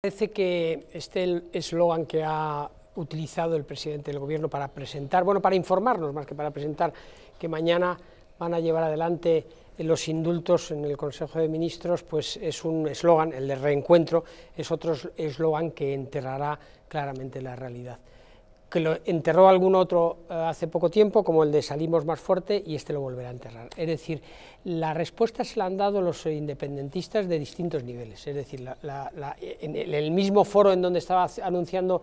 Parece que este es el eslogan que ha utilizado el presidente del gobierno para presentar, bueno, para informarnos más que para presentar, que mañana van a llevar adelante los indultos en el Consejo de Ministros, pues es un eslogan, el de reencuentro, es otro eslogan que enterrará claramente la realidad que lo enterró algún otro eh, hace poco tiempo, como el de Salimos más fuerte, y este lo volverá a enterrar. Es decir, la respuesta se la han dado los independentistas de distintos niveles, es decir, en el mismo foro en donde estaba anunciando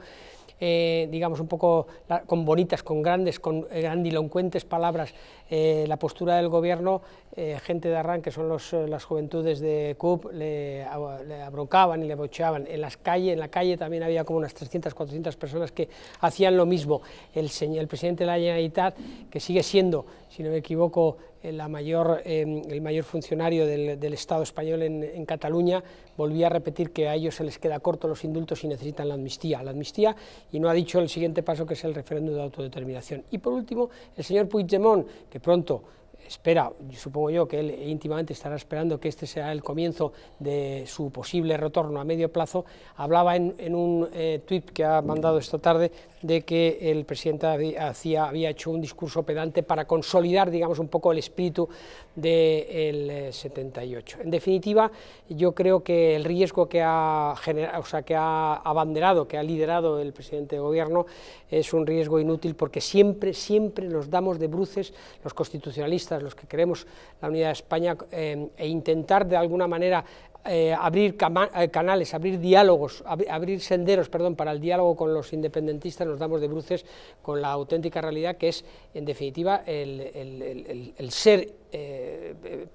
eh, digamos, un poco con bonitas, con grandes, con grandilocuentes palabras eh, la postura del gobierno, gente de Arran, que son las juventudes de CUP, le, abrocaban y le bocheaban. En, las calles, en la calle también había como unas 300, 400 personas que hacían lo mismo. El, señor, presidente de la Generalitat, que sigue siendo, si no me equivoco, eh, la mayor, eh, el mayor funcionario del, Estado español en, en, Cataluña, volvía a repetir que a ellos se les queda corto los indultos y necesitan la amnistía, la amnistía, y no ha dicho el siguiente paso que es el referéndum de autodeterminación. Y por último, el señor Puigdemont, que pronto espera, supongo yo que él íntimamente estará esperando que este sea el comienzo de su posible retorno a medio plazo, hablaba en, un eh, tuit que ha mandado esta tarde de que el presidente hacía, había hecho un discurso pedante para consolidar, digamos, un poco el espíritu del 78. Eh, en definitiva, yo creo que el riesgo que ha, generado, o sea, que ha abanderado, que ha liderado el presidente de gobierno, es un riesgo inútil porque siempre, siempre nos damos de bruces los constitucionalistas los que queremos la unidad de España, eh, e intentar de alguna manera eh, abrir eh, canales, abrir diálogos, abrir senderos perdón, para el diálogo con los independentistas, nos damos de bruces con la auténtica realidad que es, en definitiva, el, ser eh,